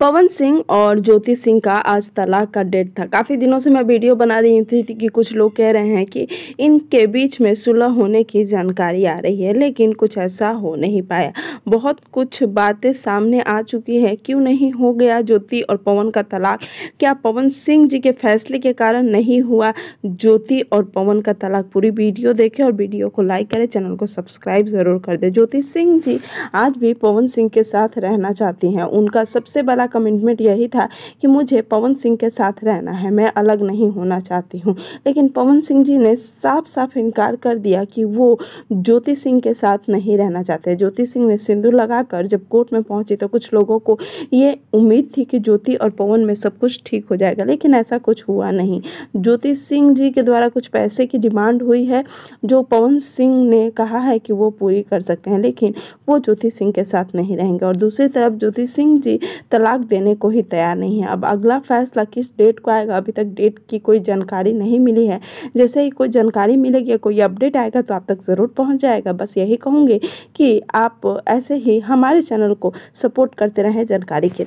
पवन सिंह और ज्योति सिंह का आज तलाक का डेट था काफ़ी दिनों से मैं वीडियो बना रही थी कि कुछ लोग कह रहे हैं कि इनके बीच में सुलह होने की जानकारी आ रही है लेकिन कुछ ऐसा हो नहीं पाया बहुत कुछ बातें सामने आ चुकी हैं क्यों नहीं हो गया ज्योति और पवन का तलाक क्या पवन सिंह जी के फैसले के कारण नहीं हुआ ज्योति और पवन का तलाक पूरी वीडियो देखें और वीडियो को लाइक करें चैनल को सब्सक्राइब ज़रूर कर दें ज्योति सिंह जी आज भी पवन सिंह के साथ रहना चाहती हैं उनका सबसे बड़ा वाला कमिटमेंट यही था कि मुझे पवन सिंह के साथ रहना है मैं अलग नहीं होना चाहती हूँ लेकिन पवन सिंह जी ने साफ साफ इनकार कर दिया कि वो ज्योति सिंह के साथ नहीं रहना चाहते ज्योति सिंह ने सिंदूर लगाकर जब कोर्ट में पहुंची तो कुछ लोगों को ये उम्मीद थी कि ज्योति और पवन में सब कुछ ठीक हो जाएगा लेकिन ऐसा कुछ हुआ नहीं ज्योति सिंह जी के द्वारा कुछ पैसे की डिमांड हुई है जो पवन सिंह ने कहा है कि वो पूरी कर सकते हैं लेकिन वो ज्योति सिंह के साथ नहीं रहेंगे और दूसरी तरफ ज्योति सिंह जी तलाक तलाक देने को ही तैयार नहीं है अब अगला फैसला किस डेट को आएगा अभी तक डेट की कोई जानकारी नहीं मिली है जैसे ही कोई जानकारी मिलेगी या कोई अपडेट आएगा तो आप तक ज़रूर पहुँच जाएगा बस यही कहूँगी कि आप ऐसे ही हमारे चैनल को सपोर्ट करते रहें जानकारी के लिए